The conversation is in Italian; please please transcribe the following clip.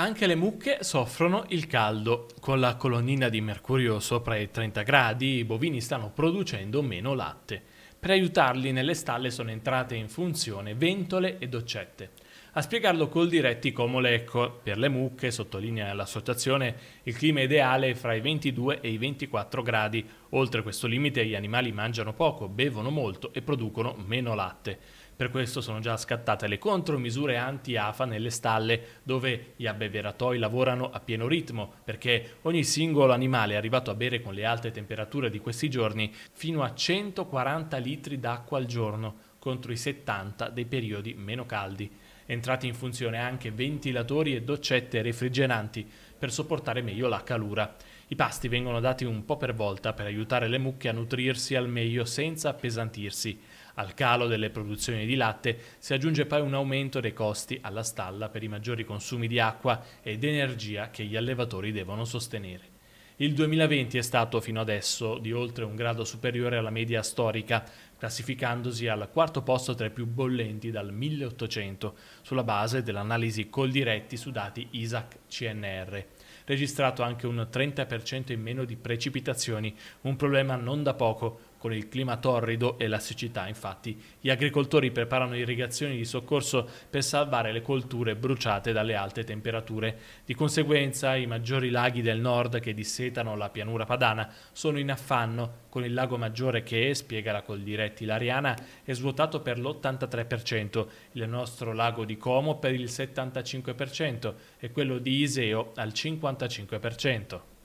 Anche le mucche soffrono il caldo. Con la colonnina di mercurio sopra i 30 gradi, i bovini stanno producendo meno latte. Per aiutarli nelle stalle sono entrate in funzione ventole e doccette. A spiegarlo col diretti Como Lecco, per le mucche, sottolinea l'associazione, il clima ideale è fra i 22 e i 24 gradi. Oltre questo limite gli animali mangiano poco, bevono molto e producono meno latte. Per questo sono già scattate le contromisure anti-AFA nelle stalle, dove gli abbeveratoi lavorano a pieno ritmo, perché ogni singolo animale è arrivato a bere con le alte temperature di questi giorni fino a 140 litri d'acqua al giorno, contro i 70 dei periodi meno caldi entrati in funzione anche ventilatori e doccette refrigeranti per sopportare meglio la calura. I pasti vengono dati un po' per volta per aiutare le mucche a nutrirsi al meglio senza appesantirsi. Al calo delle produzioni di latte si aggiunge poi un aumento dei costi alla stalla per i maggiori consumi di acqua ed energia che gli allevatori devono sostenere. Il 2020 è stato fino adesso di oltre un grado superiore alla media storica, classificandosi al quarto posto tra i più bollenti dal 1800 sulla base dell'analisi col diretti su dati ISAC CNR. Registrato anche un 30% in meno di precipitazioni, un problema non da poco. Con il clima torrido e la siccità, infatti, gli agricoltori preparano irrigazioni di soccorso per salvare le colture bruciate dalle alte temperature. Di conseguenza, i maggiori laghi del nord che dissetano la pianura padana sono in affanno, con il lago maggiore che, spiega la Coldiretti, effetti. L'Ariana è svuotato per l'83%, il nostro lago di Como per il 75% e quello di Iseo al 55%.